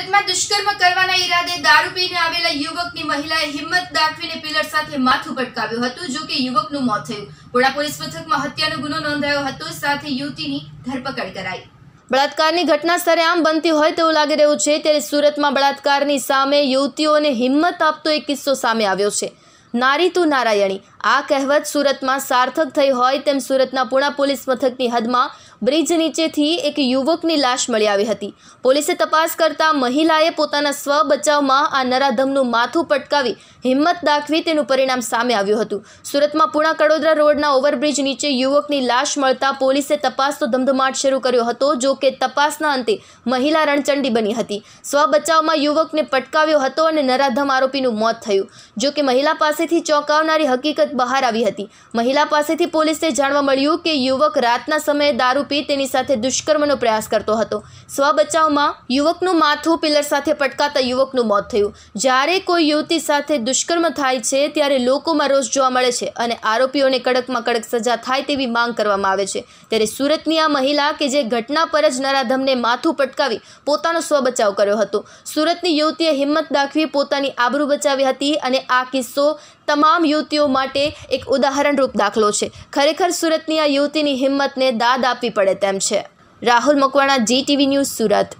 સુરતમાં દુષ્કર્મ કરવાના ઈરાદે દારૂ પીને આવેલા યુવકની મહિલાએ હિંમત દાખવીને પિલર સાથે માથું પટકાવ્યું હતું જો કે યુવકનું મોત થયું બોડા પોલીસ પથકમાં હત્યાનો ગુનો નોંધાયો હતો સાથે યુવતીની ધરપકડ કરાઈ બળાત્કારની ઘટના સ્તરે આમ બનતી હોય તેવું લાગી રહ્યું છે ત્યારે સુરતમાં બળાત્કારની સામે યુવતીઓને હિંમત આપતો એક કિસ્સો સામે આવ્યો છે નારી તું નારાયણી આ કહેવત સુરતમાં સાર્થક થઈ હોય તેમ સુરતના પુણા પોલીસ મથકની હદમાં બ્રિજ નીચેથી એક યુવકની લાશ મળી આવી હતી પોલીસે તપાસ કરતા મહિલાએ પોતાના સ્વ બચાવમાં આ નરાધમનું માથું પટકાવી હિંમત દાખવી તેનું પરિણામ સામે આવ્યું હતું સુરતમાં પુણા કડોદરા રોડના ઓવરબ્રિજ નીચે યુવકની લાશ મળતા પોલીસે તપાસનો ધમધમાટ શરૂ કર્યો હતો જો કે તપાસના અંતે મહિલા રણચંડી બની હતી સ્વ બચાવમાં યુવકને પટકાવ્યો હતો અને નરાધમ આરોપીનું મોત થયું જો કે મહિલા પાસેથી ચોંકાવનારી હકીકત હકીકત બહાર આવી હતી મહિલા પાસેથી પોલીસે જાણવા મળ્યું કે યુવક રાતના સમયે દારૂ પી તેની સાથે દુષ્કર્મનો પ્રયાસ કરતો હતો સ્વ બચાવમાં યુવકનું માથું પિલર સાથે પટકાતા યુવકનું મોત થયું જ્યારે કોઈ યુવતી સાથે દુષ્કર્મ થાય છે ત્યારે લોકોમાં રોષ જોવા મળે છે અને આરોપીઓને કડકમાં કડક સજા થાય તેવી માંગ કરવામાં આવે છે ત્યારે સુરતની આ મહિલા કે જે ઘટના પર જ નરાધમને માથું પટકાવી પોતાનો સ્વબચાવ કર્યો હતો સુરતની યુવતીએ હિંમત દાખવી પોતાની આબરૂ બચાવી હતી અને આ કિસ્સો તમામ યુવતીઓ માટે એક ઉદાહરણરૂપ દાખલો છે ખરેખર સુરતની આ યુવતીની હિંમતને દાદ આપવી પડે તેમ છે રાહુલ મકવાણા જી ટીવી ન્યૂઝ સુરત